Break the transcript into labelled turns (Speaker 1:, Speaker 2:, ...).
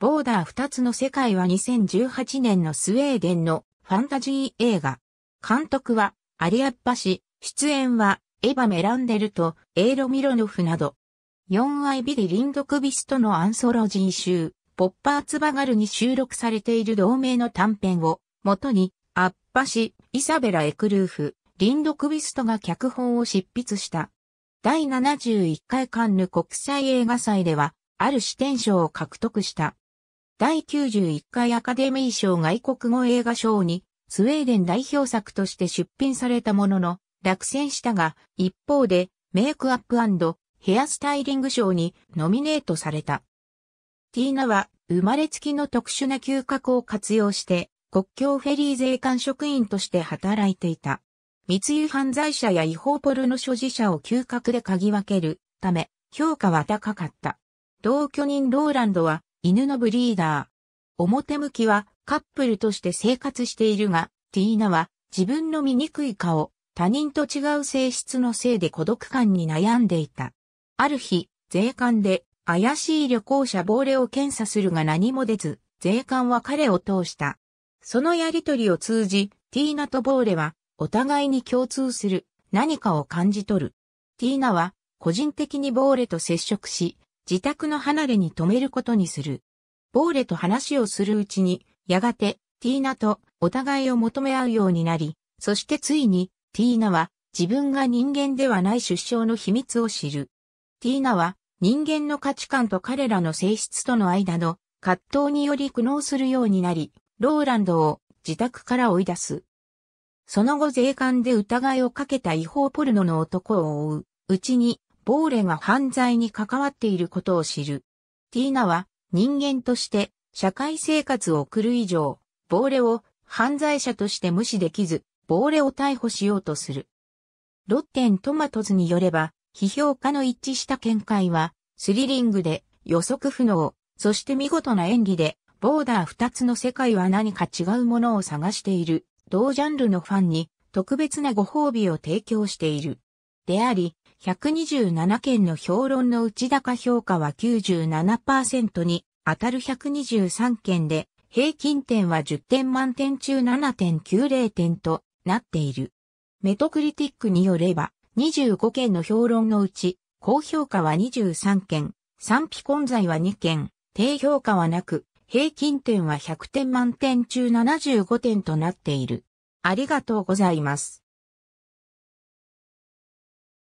Speaker 1: ボーダー二つの世界は2018年のスウェーデンのファンタジー映画。監督はアリアッパ氏、出演はエヴァ・メランデルとエーロ・ミロノフなど。4アイビリ・リンドクビストのアンソロジー集、ポッパーツバガルに収録されている同名の短編を、元に、アッパ氏、イサベラ・エクルーフ、リンドクビストが脚本を執筆した。第71回カンヌ国際映画祭では、ある視点賞を獲得した。第91回アカデミー賞外国語映画賞に、スウェーデン代表作として出品されたものの、落選したが、一方で、メイクアップヘアスタイリング賞にノミネートされた。ティーナは、生まれつきの特殊な嗅覚を活用して、国境フェリー税関職員として働いていた。密輸犯罪者や違法ポルノ所持者を嗅覚で嗅ぎ分けるため、評価は高かった。同居人ローランドは犬のブリーダー。表向きはカップルとして生活しているが、ティーナは自分の醜い顔、他人と違う性質のせいで孤独感に悩んでいた。ある日、税関で怪しい旅行者亡霊を検査するが何も出ず、税関は彼を通した。そのやりとりを通じ、ティーナとボーレはお互いに共通する何かを感じ取る。ティーナは個人的にボーレと接触し、自宅の離れに止めることにする。ボーレと話をするうちに、やがて、ティーナとお互いを求め合うようになり、そしてついに、ティーナは自分が人間ではない出生の秘密を知る。ティーナは人間の価値観と彼らの性質との間の葛藤により苦悩するようになり、ローランドを自宅から追い出す。その後税関で疑いをかけた違法ポルノの男を追ううちにボーレが犯罪に関わっていることを知る。ティーナは人間として社会生活を送る以上、ボーレを犯罪者として無視できず、ボーレを逮捕しようとする。ロッテントマトズによれば、批評家の一致した見解は、スリリングで予測不能、そして見事な演技で、ボーダー二つの世界は何か違うものを探している、同ジャンルのファンに特別なご褒美を提供している。であり、127件の評論の内高評価は97%に当たる123件で、平均点は10点満点中7.90点となっている。メトクリティックによれば、25件の評論のうち、高評価は23件、賛否混在は2件、低評価はなく、平均点は100点満点中75点となっている。ありがとうございます。